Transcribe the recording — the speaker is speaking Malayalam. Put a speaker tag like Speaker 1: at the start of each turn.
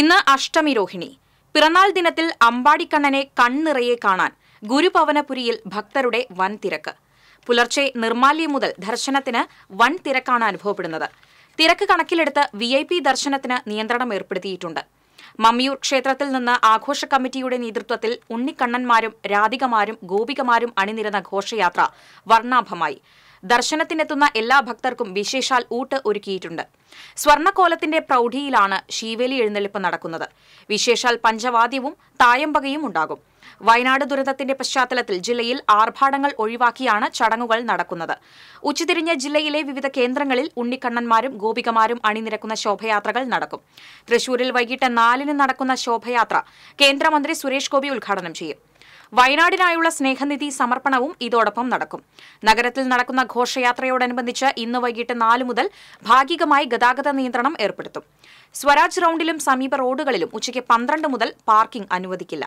Speaker 1: ഇന്ന് അഷ്ടമി രോഹിണി പിറന്നാൾ ദിനത്തിൽ അമ്പാടിക്കണ്ണനെ കണ്ണിറയെ കാണാൻ ഗുരുപവനപുരിയിൽ ഭക്തരുടെ വൻ തിരക്ക് പുലർച്ചെ നിർമാല്യം മുതൽ ദർശനത്തിന് വൻ തിരക്കാണ് അനുഭവപ്പെടുന്നത് തിരക്ക് കണക്കിലെടുത്ത് വി ഐ പി ദർശനത്തിന് നിയന്ത്രണം ഏർപ്പെടുത്തിയിട്ടുണ്ട് മമ്മിയൂർ ക്ഷേത്രത്തിൽ നിന്ന് ആഘോഷ കമ്മിറ്റിയുടെ നേതൃത്വത്തിൽ ഉണ്ണിക്കണ്ണന്മാരും രാധികമാരും ഗോപികമാരും അണിനിരന്ന ഘോഷയാത്ര വർണ്ണാഭമായി ദർശനത്തിനെത്തുന്ന എല്ലാ ഭക്തർക്കും വിശേഷാൽ ഊട്ട് ഒരുക്കിയിട്ടുണ്ട് സ്വർണ്ണകോലത്തിന്റെ പ്രൗഢിയിലാണ് ശീവേലി എഴുന്നള്ളിപ്പ് നടക്കുന്നത് വിശേഷാൽ പഞ്ചവാദ്യവും തായമ്പകയും ഉണ്ടാകും വയനാട് ദുരന്തത്തിന്റെ പശ്ചാത്തലത്തിൽ ജില്ലയിൽ ആർഭാടങ്ങൾ ഒഴിവാക്കിയാണ് ചടങ്ങുകൾ നടക്കുന്നത് ഉച്ചതിരിഞ്ഞ ജില്ലയിലെ വിവിധ കേന്ദ്രങ്ങളിൽ ഉണ്ണിക്കണ്ണന്മാരും ഗോപികമാരും അണിനിരക്കുന്ന ശോഭയാത്രകൾ നടക്കും തൃശൂരിൽ വൈകിട്ട് നാലിന് നടക്കുന്ന ശോഭയാത്ര കേന്ദ്രമന്ത്രി സുരേഷ് ഗോപി ഉദ്ഘാടനം ചെയ്യും വയനാടിനായുള്ള സ്നേഹനിധി സമർപ്പണവും ഇതോടൊപ്പം നടക്കും നഗരത്തിൽ നടക്കുന്ന ഘോഷയാത്രയോടനുബന്ധിച്ച് ഇന്ന് വൈകിട്ട് നാല് മുതൽ ഭാഗികമായി ഗതാഗത നിയന്ത്രണം ഏർപ്പെടുത്തും സ്വരാജ് റൌണ്ടിലും സമീപ റോഡുകളിലും ഉച്ചയ്ക്ക് പന്ത്രണ്ട് മുതൽ പാർക്കിംഗ് അനുവദിക്കില്ല